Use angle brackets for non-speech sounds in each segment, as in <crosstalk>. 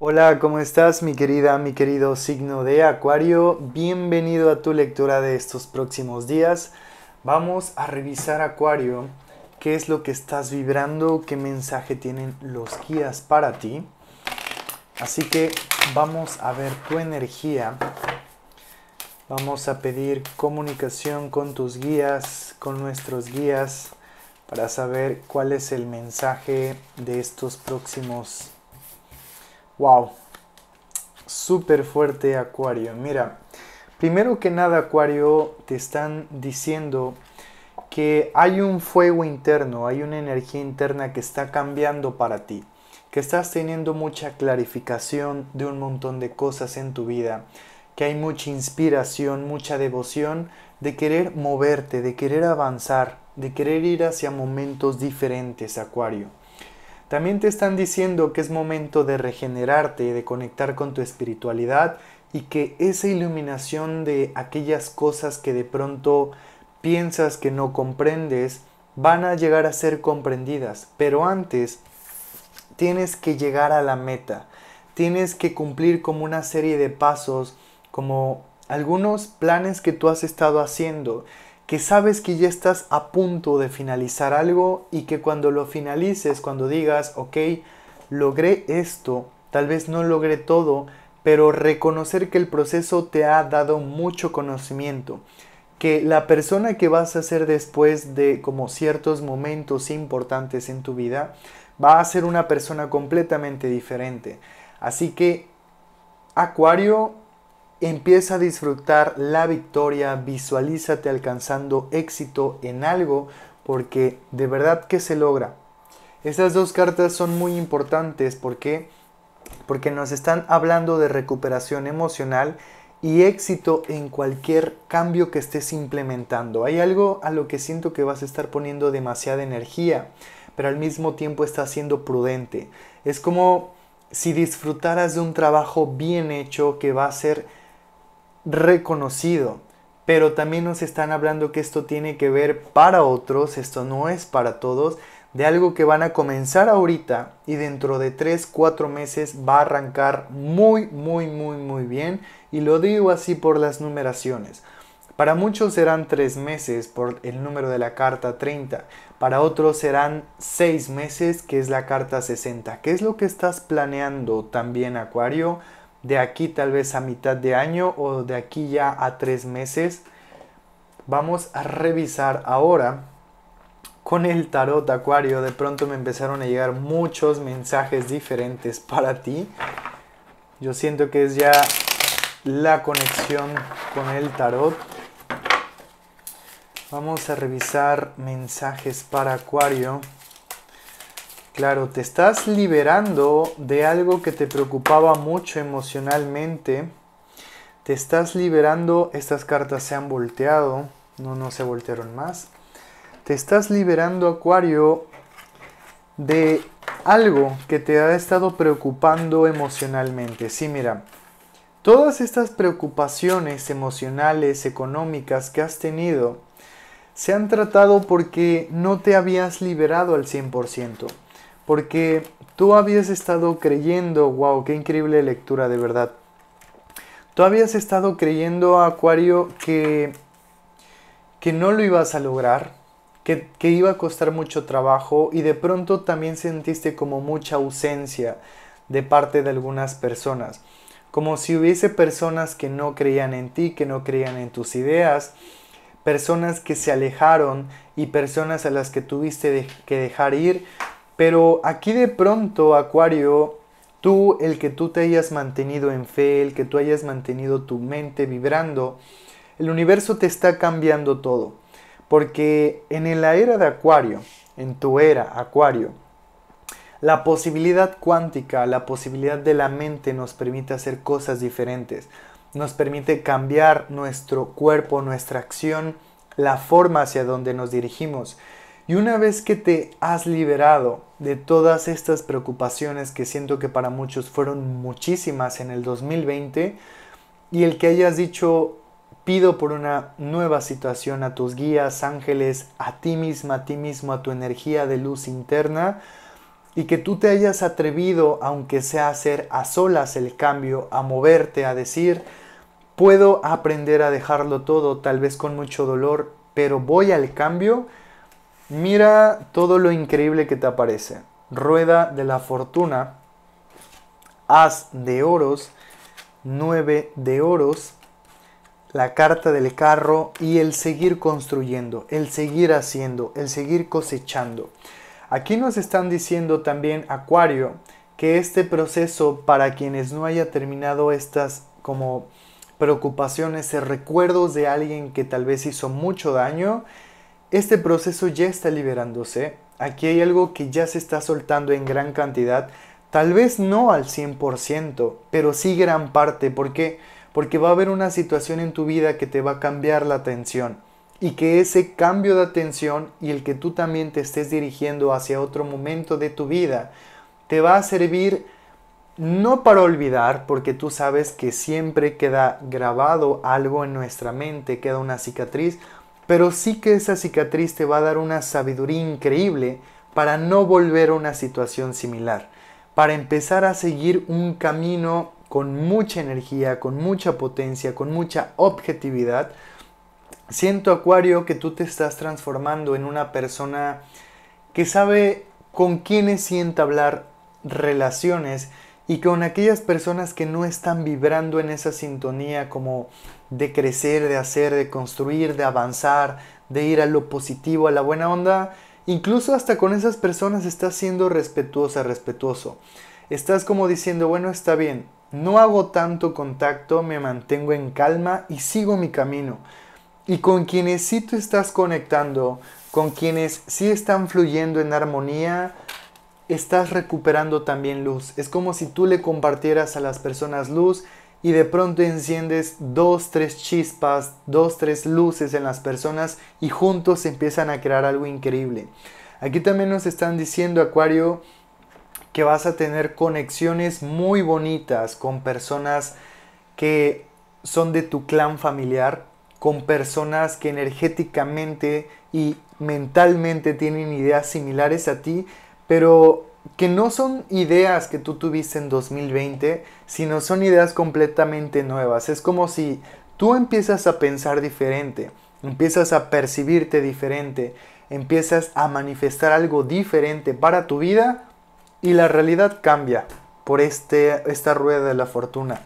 Hola, ¿cómo estás mi querida, mi querido signo de Acuario? Bienvenido a tu lectura de estos próximos días. Vamos a revisar Acuario, qué es lo que estás vibrando, qué mensaje tienen los guías para ti. Así que vamos a ver tu energía. Vamos a pedir comunicación con tus guías, con nuestros guías, para saber cuál es el mensaje de estos próximos días Wow, súper fuerte Acuario. Mira, primero que nada Acuario, te están diciendo que hay un fuego interno, hay una energía interna que está cambiando para ti, que estás teniendo mucha clarificación de un montón de cosas en tu vida, que hay mucha inspiración, mucha devoción de querer moverte, de querer avanzar, de querer ir hacia momentos diferentes, Acuario. También te están diciendo que es momento de regenerarte de conectar con tu espiritualidad y que esa iluminación de aquellas cosas que de pronto piensas que no comprendes van a llegar a ser comprendidas. Pero antes tienes que llegar a la meta. Tienes que cumplir como una serie de pasos, como algunos planes que tú has estado haciendo que sabes que ya estás a punto de finalizar algo y que cuando lo finalices, cuando digas, ok, logré esto, tal vez no logré todo, pero reconocer que el proceso te ha dado mucho conocimiento, que la persona que vas a ser después de como ciertos momentos importantes en tu vida, va a ser una persona completamente diferente. Así que, Acuario, Empieza a disfrutar la victoria, visualízate alcanzando éxito en algo porque de verdad que se logra. Estas dos cartas son muy importantes porque porque nos están hablando de recuperación emocional y éxito en cualquier cambio que estés implementando. Hay algo a lo que siento que vas a estar poniendo demasiada energía, pero al mismo tiempo estás siendo prudente. Es como si disfrutaras de un trabajo bien hecho que va a ser reconocido, pero también nos están hablando que esto tiene que ver para otros, esto no es para todos, de algo que van a comenzar ahorita y dentro de 3, 4 meses va a arrancar muy, muy, muy, muy bien. Y lo digo así por las numeraciones. Para muchos serán 3 meses por el número de la carta 30, para otros serán 6 meses que es la carta 60. ¿Qué es lo que estás planeando también, Acuario? de aquí tal vez a mitad de año o de aquí ya a tres meses. Vamos a revisar ahora con el tarot acuario. De pronto me empezaron a llegar muchos mensajes diferentes para ti. Yo siento que es ya la conexión con el tarot. Vamos a revisar mensajes para acuario. Claro, te estás liberando de algo que te preocupaba mucho emocionalmente. Te estás liberando, estas cartas se han volteado, no, no se voltearon más. Te estás liberando, Acuario, de algo que te ha estado preocupando emocionalmente. Sí, mira, todas estas preocupaciones emocionales, económicas que has tenido, se han tratado porque no te habías liberado al 100% porque tú habías estado creyendo, wow, qué increíble lectura de verdad. Tú habías estado creyendo, Acuario, que, que no lo ibas a lograr, que, que iba a costar mucho trabajo y de pronto también sentiste como mucha ausencia de parte de algunas personas. Como si hubiese personas que no creían en ti, que no creían en tus ideas, personas que se alejaron y personas a las que tuviste que dejar ir pero aquí de pronto, Acuario, tú, el que tú te hayas mantenido en fe, el que tú hayas mantenido tu mente vibrando, el universo te está cambiando todo. Porque en la era de Acuario, en tu era Acuario, la posibilidad cuántica, la posibilidad de la mente nos permite hacer cosas diferentes, nos permite cambiar nuestro cuerpo, nuestra acción, la forma hacia donde nos dirigimos. Y una vez que te has liberado de todas estas preocupaciones que siento que para muchos fueron muchísimas en el 2020 y el que hayas dicho pido por una nueva situación a tus guías, ángeles, a ti misma, a ti mismo, a tu energía de luz interna y que tú te hayas atrevido, aunque sea hacer a solas el cambio, a moverte, a decir, puedo aprender a dejarlo todo, tal vez con mucho dolor, pero voy al cambio Mira todo lo increíble que te aparece. Rueda de la fortuna, as de oros, nueve de oros, la carta del carro y el seguir construyendo, el seguir haciendo, el seguir cosechando. Aquí nos están diciendo también, Acuario, que este proceso para quienes no haya terminado estas como preocupaciones, recuerdos de alguien que tal vez hizo mucho daño, este proceso ya está liberándose, aquí hay algo que ya se está soltando en gran cantidad, tal vez no al 100%, pero sí gran parte, ¿por qué? Porque va a haber una situación en tu vida que te va a cambiar la atención y que ese cambio de atención y el que tú también te estés dirigiendo hacia otro momento de tu vida te va a servir no para olvidar, porque tú sabes que siempre queda grabado algo en nuestra mente, queda una cicatriz, pero sí que esa cicatriz te va a dar una sabiduría increíble para no volver a una situación similar, para empezar a seguir un camino con mucha energía, con mucha potencia, con mucha objetividad. Siento, Acuario, que tú te estás transformando en una persona que sabe con quiénes sienta hablar relaciones y con aquellas personas que no están vibrando en esa sintonía como de crecer, de hacer, de construir, de avanzar, de ir a lo positivo, a la buena onda. Incluso hasta con esas personas estás siendo respetuosa, respetuoso. Estás como diciendo, bueno, está bien, no hago tanto contacto, me mantengo en calma y sigo mi camino. Y con quienes sí tú estás conectando, con quienes sí están fluyendo en armonía, estás recuperando también luz. Es como si tú le compartieras a las personas luz y de pronto enciendes dos, tres chispas, dos, tres luces en las personas y juntos empiezan a crear algo increíble. Aquí también nos están diciendo, Acuario, que vas a tener conexiones muy bonitas con personas que son de tu clan familiar, con personas que energéticamente y mentalmente tienen ideas similares a ti, pero que no son ideas que tú tuviste en 2020, sino son ideas completamente nuevas. Es como si tú empiezas a pensar diferente, empiezas a percibirte diferente, empiezas a manifestar algo diferente para tu vida y la realidad cambia por este, esta rueda de la fortuna.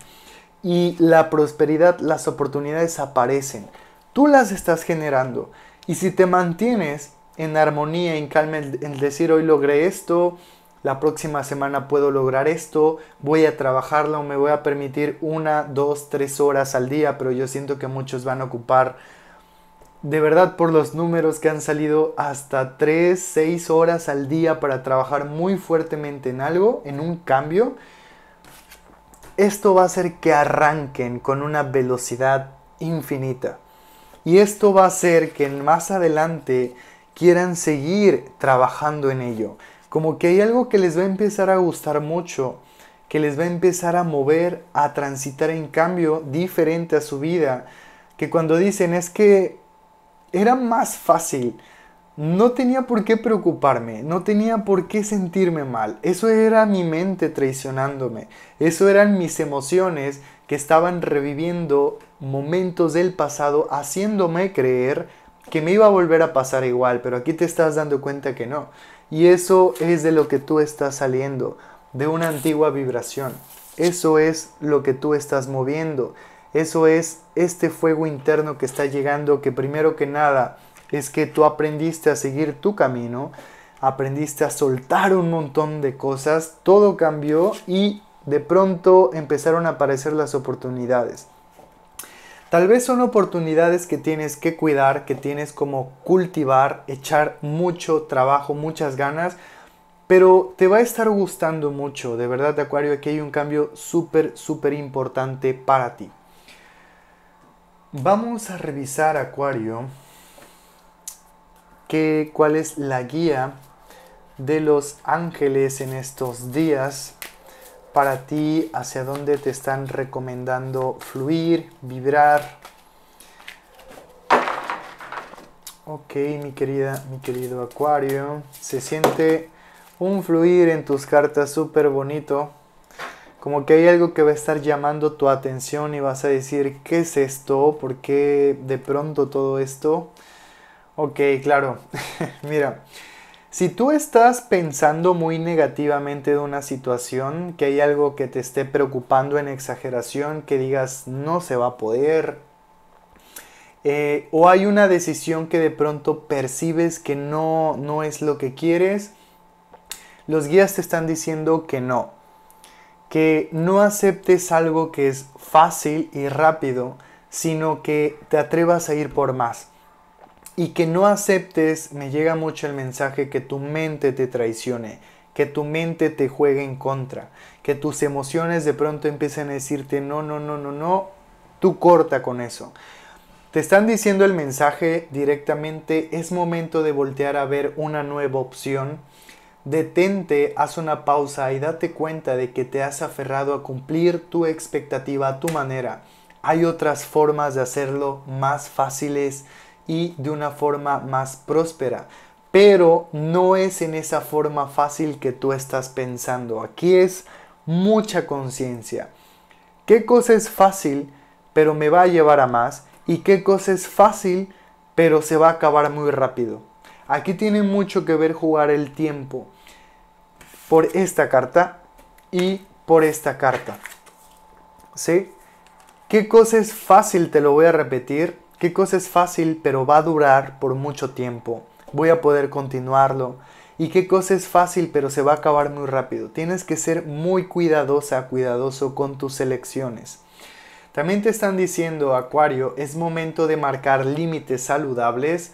Y la prosperidad, las oportunidades aparecen. Tú las estás generando. Y si te mantienes en armonía, en calma, en decir hoy logré esto, la próxima semana puedo lograr esto, voy a trabajarla o me voy a permitir una, dos, tres horas al día, pero yo siento que muchos van a ocupar, de verdad por los números que han salido, hasta tres, seis horas al día para trabajar muy fuertemente en algo, en un cambio. Esto va a hacer que arranquen con una velocidad infinita. Y esto va a hacer que más adelante quieran seguir trabajando en ello como que hay algo que les va a empezar a gustar mucho, que les va a empezar a mover, a transitar en cambio diferente a su vida, que cuando dicen es que era más fácil, no tenía por qué preocuparme, no tenía por qué sentirme mal, eso era mi mente traicionándome, eso eran mis emociones que estaban reviviendo momentos del pasado haciéndome creer que me iba a volver a pasar igual, pero aquí te estás dando cuenta que no. Y eso es de lo que tú estás saliendo, de una antigua vibración. Eso es lo que tú estás moviendo. Eso es este fuego interno que está llegando, que primero que nada es que tú aprendiste a seguir tu camino, aprendiste a soltar un montón de cosas, todo cambió y de pronto empezaron a aparecer las oportunidades. Tal vez son oportunidades que tienes que cuidar, que tienes como cultivar, echar mucho trabajo, muchas ganas, pero te va a estar gustando mucho. De verdad, Acuario, aquí hay un cambio súper, súper importante para ti. Vamos a revisar, Acuario, que, cuál es la guía de los ángeles en estos días para ti, hacia dónde te están recomendando fluir, vibrar. Ok, mi querida, mi querido Acuario, se siente un fluir en tus cartas súper bonito. Como que hay algo que va a estar llamando tu atención y vas a decir, ¿qué es esto? ¿Por qué de pronto todo esto? Ok, claro. <laughs> Mira, si tú estás pensando muy negativamente de una situación, que hay algo que te esté preocupando en exageración, que digas no se va a poder, eh, o hay una decisión que de pronto percibes que no, no es lo que quieres, los guías te están diciendo que no, que no aceptes algo que es fácil y rápido, sino que te atrevas a ir por más y que no aceptes, me llega mucho el mensaje que tu mente te traicione, que tu mente te juegue en contra, que tus emociones de pronto empiecen a decirte no, no, no, no, no, tú corta con eso. Te están diciendo el mensaje directamente, es momento de voltear a ver una nueva opción. Detente, haz una pausa y date cuenta de que te has aferrado a cumplir tu expectativa a tu manera. Hay otras formas de hacerlo más fáciles, y de una forma más próspera. Pero no es en esa forma fácil que tú estás pensando. Aquí es mucha conciencia. ¿Qué cosa es fácil pero me va a llevar a más? ¿Y qué cosa es fácil pero se va a acabar muy rápido? Aquí tiene mucho que ver jugar el tiempo por esta carta y por esta carta. ¿Sí? ¿Qué cosa es fácil? Te lo voy a repetir qué cosa es fácil pero va a durar por mucho tiempo, voy a poder continuarlo y qué cosa es fácil pero se va a acabar muy rápido. Tienes que ser muy cuidadosa, cuidadoso con tus elecciones. También te están diciendo, Acuario, es momento de marcar límites saludables.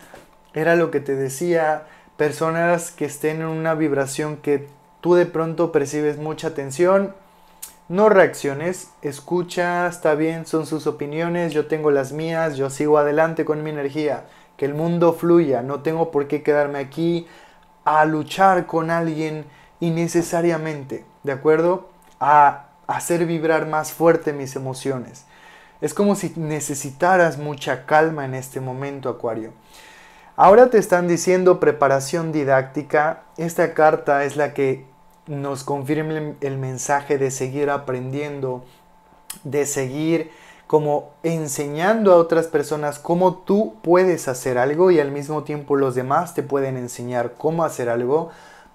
Era lo que te decía, personas que estén en una vibración que tú de pronto percibes mucha tensión, no reacciones, escucha, está bien, son sus opiniones, yo tengo las mías, yo sigo adelante con mi energía, que el mundo fluya, no tengo por qué quedarme aquí a luchar con alguien innecesariamente, ¿de acuerdo? A hacer vibrar más fuerte mis emociones. Es como si necesitaras mucha calma en este momento, Acuario. Ahora te están diciendo preparación didáctica. Esta carta es la que nos confirme el mensaje de seguir aprendiendo, de seguir como enseñando a otras personas cómo tú puedes hacer algo y al mismo tiempo los demás te pueden enseñar cómo hacer algo.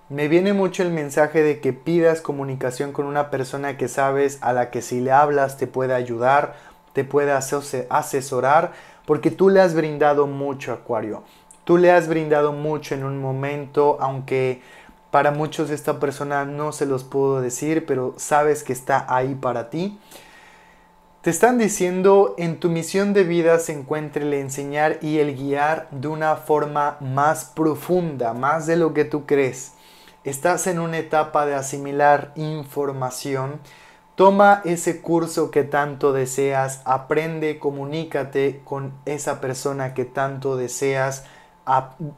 Me viene mucho el mensaje de que pidas comunicación con una persona que sabes a la que si le hablas te puede ayudar, te puede asesorar, porque tú le has brindado mucho, Acuario. Tú le has brindado mucho en un momento, aunque para muchos esta persona no se los puedo decir, pero sabes que está ahí para ti. Te están diciendo en tu misión de vida se encuentre el enseñar y el guiar de una forma más profunda, más de lo que tú crees. Estás en una etapa de asimilar información. Toma ese curso que tanto deseas, aprende, comunícate con esa persona que tanto deseas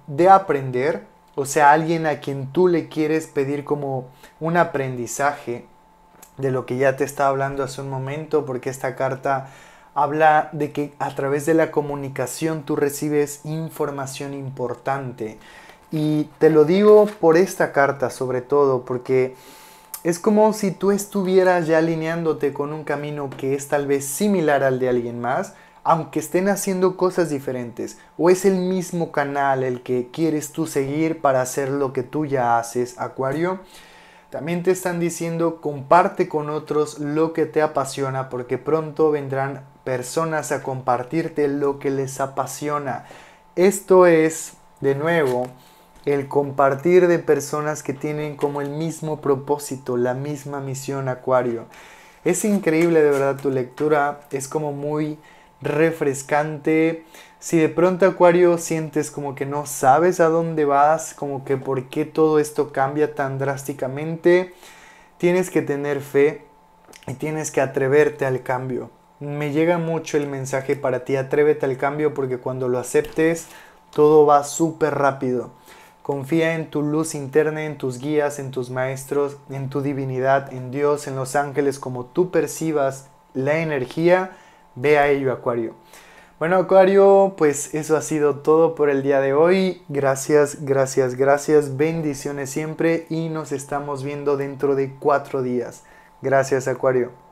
de aprender o sea, alguien a quien tú le quieres pedir como un aprendizaje de lo que ya te estaba hablando hace un momento, porque esta carta habla de que a través de la comunicación tú recibes información importante. Y te lo digo por esta carta sobre todo, porque es como si tú estuvieras ya alineándote con un camino que es tal vez similar al de alguien más, aunque estén haciendo cosas diferentes, o es el mismo canal el que quieres tú seguir para hacer lo que tú ya haces, Acuario. También te están diciendo comparte con otros lo que te apasiona porque pronto vendrán personas a compartirte lo que les apasiona. Esto es, de nuevo, el compartir de personas que tienen como el mismo propósito, la misma misión, Acuario. Es increíble de verdad tu lectura, es como muy refrescante. Si de pronto Acuario sientes como que no sabes a dónde vas, como que por qué todo esto cambia tan drásticamente, tienes que tener fe y tienes que atreverte al cambio. Me llega mucho el mensaje para ti, atrévete al cambio porque cuando lo aceptes todo va súper rápido. Confía en tu luz interna, en tus guías, en tus maestros, en tu divinidad, en Dios, en los ángeles, como tú percibas la energía Ve a ello, Acuario. Bueno, Acuario, pues eso ha sido todo por el día de hoy. Gracias, gracias, gracias. Bendiciones siempre y nos estamos viendo dentro de cuatro días. Gracias, Acuario.